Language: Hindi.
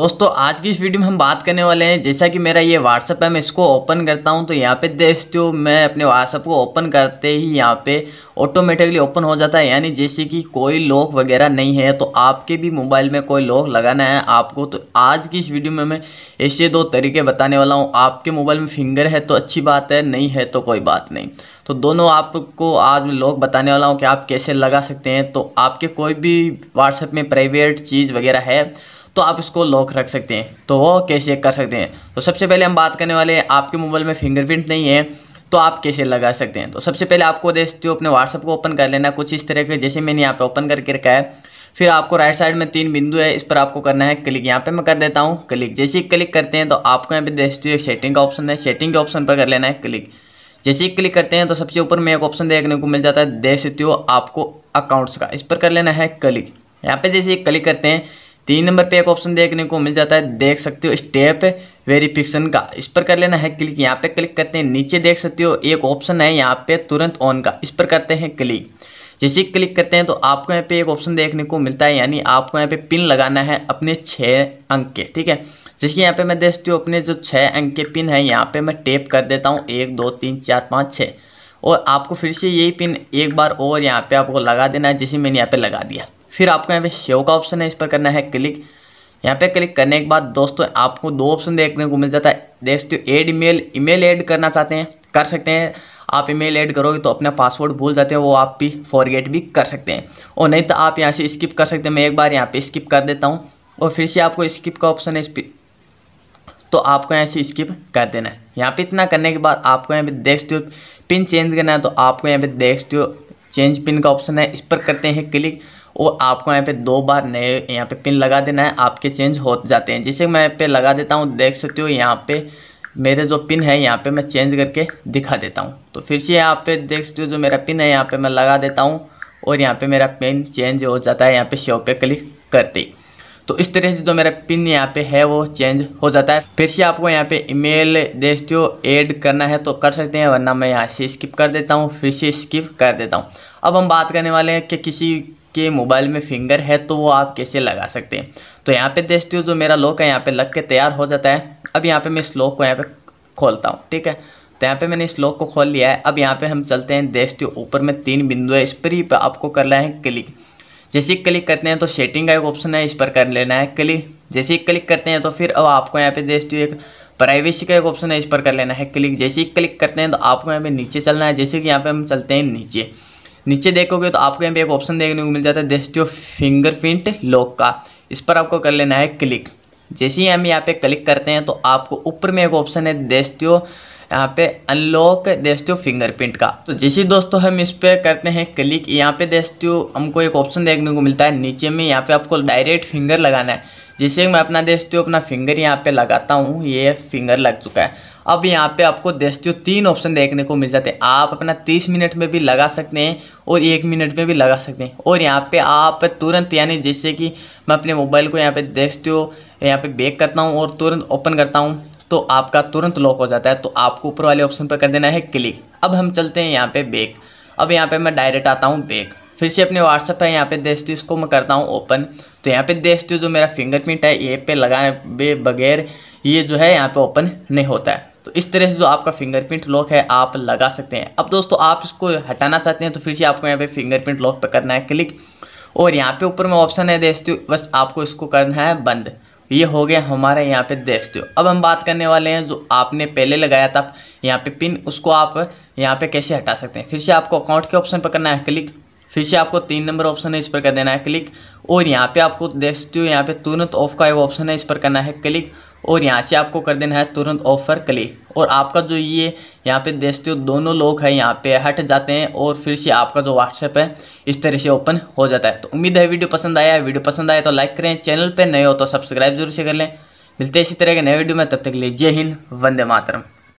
दोस्तों आज की इस वीडियो में हम बात करने वाले हैं जैसा कि मेरा ये व्हाट्सअप है मैं इसको ओपन करता हूँ तो यहाँ पे देखते हो मैं अपने व्हाट्सअप को ओपन करते ही यहाँ पे ऑटोमेटिकली ओपन हो जाता है यानी जैसे कि कोई लॉक वगैरह नहीं है तो आपके भी मोबाइल में कोई लॉक लगाना है आपको तो आज की इस वीडियो में मैं ऐसे दो तरीके बताने वाला हूँ आपके मोबाइल में फिंगर है तो अच्छी बात है नहीं है तो कोई बात नहीं तो दोनों आपको आज मैं लोग बताने वाला हूँ कि आप कैसे लगा सकते हैं तो आपके कोई भी व्हाट्सएप में प्राइवेट चीज़ वगैरह है तो आप इसको लॉक रख सकते हैं तो वो कैसे कर सकते हैं तो सबसे पहले हम बात करने वाले हैं आपके मोबाइल में फिंगरप्रिंट नहीं है तो आप कैसे लगा सकते हैं तो सबसे पहले आपको देखते हो अपने व्हाट्सअप को ओपन कर लेना कुछ इस तरह के जैसे मैंने यहाँ पे ओपन करके रखा है फिर आपको राइट साइड में तीन बिंदु है इस पर आपको करना है क्लिक यहाँ पे मैं कर देता हूँ क्लिक जैसे ही क्लिक करते हैं तो आपको यहाँ पे देखते हो सेटिंग का ऑप्शन है सेटिंग के ऑप्शन पर कर लेना है क्लिक जैसे ही क्लिक करते हैं तो सबसे ऊपर में एक ऑप्शन देखने को मिल जाता है देख सकते हो आपको अकाउंट्स का इस पर कर लेना है क्लिक यहाँ पे जैसे क्लिक करते हैं तीन नंबर पे एक ऑप्शन देखने को मिल जाता है देख सकते हो स्टेप वेरिफिकेशन का इस पर कर लेना है क्लिक यहाँ पे क्लिक करते हैं नीचे देख सकते हो एक ऑप्शन है यहाँ पे तुरंत ऑन का इस पर करते हैं क्लिक जैसे क्लिक करते हैं तो आपको यहाँ पे एक ऑप्शन देखने को मिलता है यानी आपको यहाँ पे पिन लगाना है अपने छः अंक के ठीक है जैसे यहाँ पे मैं देखती हूँ अपने जो छः अंक के पिन है यहाँ पे मैं टेप कर देता हूँ एक दो तीन चार पाँच छः और आपको फिर से यही पिन एक बार और यहाँ पे आपको लगा देना है जैसे मैंने यहाँ पे लगा दिया फिर आपको यहाँ पे शेव का ऑप्शन है इस पर करना है क्लिक यहाँ पे क्लिक करने के बाद दोस्तों आपको दो ऑप्शन देखने को मिल जाता है देखते हो एड ईमेल ईमेल ऐड करना चाहते हैं कर सकते हैं आप ईमेल ऐड करोगे तो अपना पासवर्ड भूल जाते हैं वो आप भी फॉरगेट भी कर सकते हैं और नहीं तो आप यहाँ से स्किप कर सकते हैं मैं एक बार यहाँ पर स्किप कर देता हूँ और फिर से आपको स्किप का ऑप्शन है इस तो आपको यहाँ से स्किप कर देना है यहाँ पर इतना करने के बाद आपको यहाँ पर देखते हो पिन चेंज करना है तो आपको यहाँ पर देखते हो चेंज पिन का ऑप्शन है इस पर करते हैं क्लिक और आपको यहाँ पे दो बार नए यहाँ पे पिन लगा देना है आपके चेंज हो जाते हैं जिसे मैं यहाँ पे लगा देता हूँ देख सकते हो यहाँ पे मेरे जो पिन है यहाँ पे मैं चेंज करके दिखा देता हूँ तो फिर से यहाँ पे देख सकते हो जो मेरा पिन है यहाँ पे मैं लगा देता हूँ और यहाँ पे मेरा पिन चेंज हो जाता है यहाँ पे शो पे क्लिक करते ही तो इस तरह से जो मेरा पिन यहाँ पे है वो चेंज हो जाता है फिर से आपको यहाँ पे ईमेल देखते हो ऐड करना है तो कर सकते हैं वरना मैं यहाँ से स्किप कर देता हूँ फिर से स्किप कर देता हूँ अब हम बात करने वाले हैं कि किसी के मोबाइल में फिंगर है तो वो आप कैसे लगा सकते हैं तो यहाँ पे देखते हो जो मेरा लॉक है यहाँ पे लग के तैयार हो जाता है अब यहाँ पे मैं इस लॉक को यहाँ पे खोलता हूँ ठीक है तो यहाँ पे मैंने इस लॉक को खोल लिया है अब यहाँ पे हम चलते हैं देखते हो ऊपर में तीन बिंदु है इस पर ही आपको करना है क्लिक जैसे ही क्लिक करते हैं तो सेटिंग का एक ऑप्शन है इस पर कर लेना है क्लिक जैसे ही क्लिक करते हैं तो फिर अब आपको यहाँ पे देखते हो एक प्राइवेसी का एक ऑप्शन है इस पर कर लेना है क्लिक जैसे ही क्लिक करते हैं तो आपको यहाँ पे नीचे चलना है जैसे कि यहाँ पे हम चलते हैं नीचे नीचे देखोगे तो आपको यहाँ पे एक ऑप्शन देखने को मिल जाता है डेस्टियो फिंगरप्रिंट लॉक का इस पर आपको कर लेना है क्लिक जैसे ही हम यहाँ पे क्लिक करते हैं तो आपको ऊपर में एक ऑप्शन है डेस्टियो यहाँ पे अनलॉक देस्टियो फिंगरप्रिंट का तो जैसे दोस्तों हम इस पर करते हैं क्लिक यहाँ पे देस्टियो हमको एक ऑप्शन देखने को मिलता है नीचे में यहाँ पे आपको डायरेक्ट फिंगर लगाना है जैसे मैं अपना देखती तो हूँ अपना फिंगर यहाँ पे लगाता हूँ ये फिंगर लग चुका है अब यहाँ पे आपको हो तो तीन ऑप्शन देखने को मिल जाते हैं आप अपना तीस मिनट में भी लगा सकते हैं और एक मिनट में भी लगा सकते हैं और यहाँ पे आप तुरंत यानी जैसे कि मैं अपने मोबाइल को यहाँ पे हो तो यहाँ पे बेक करता हूँ और तुरंत ओपन करता हूँ तो आपका तुरंत लॉक हो जाता है तो आपको ऊपर वाले ऑप्शन पर कर देना है क्लिक अब हम चलते हैं यहाँ पे बेक अब यहाँ पे मैं डायरेक्ट आता हूँ बेक फिर से अपने व्हाट्सएप है यहाँ पे हूँ इसको मैं करता हूँ ओपन तो यहाँ पे हो जो मेरा फिंगरप्रिंट है ये पे लगाने बगैर ये जो है यहाँ पे ओपन नहीं होता है तो इस तरह से जो आपका फिंगरप्रिंट लॉक है आप लगा सकते हैं अब दोस्तों आप इसको हटाना चाहते हैं तो फिर से आपको यहाँ पे फिंगरप्रिंट लॉक पर करना है क्लिक और यहाँ पे ऊपर में ऑप्शन है देखते हो बस आपको इसको करना है बंद ये हो गया हमारे यहाँ पे देखते हो अब हम बात करने वाले हैं जो आपने पहले लगाया था यहाँ पे पिन उसको आप यहाँ पे कैसे हटा सकते हैं फिर से आपको अकाउंट के ऑप्शन पर करना है क्लिक फिर से आपको तीन नंबर ऑप्शन है इस पर कर देना है क्लिक और यहाँ पे आपको देख सकते हो यहाँ पे तुरंत ऑफ का वो ऑप्शन है इस पर करना है क्लिक और यहाँ से आपको कर देना है तुरंत ऑफ पर क्लिक और आपका जो ये यहाँ पे देख सकते हो दोनों लोग हैं यहाँ पे हट जाते हैं और फिर से आपका जो व्हाट्सएप है इस तरह से ओपन हो जाता है तो उम्मीद है वीडियो पसंद आया है वीडियो पसंद आया तो लाइक करें चैनल पर नए हो तो सब्सक्राइब जरूर से कर लें मिलते हैं इसी तरह के नए वीडियो में तब तक के लिए जय हिंद वंदे मातरम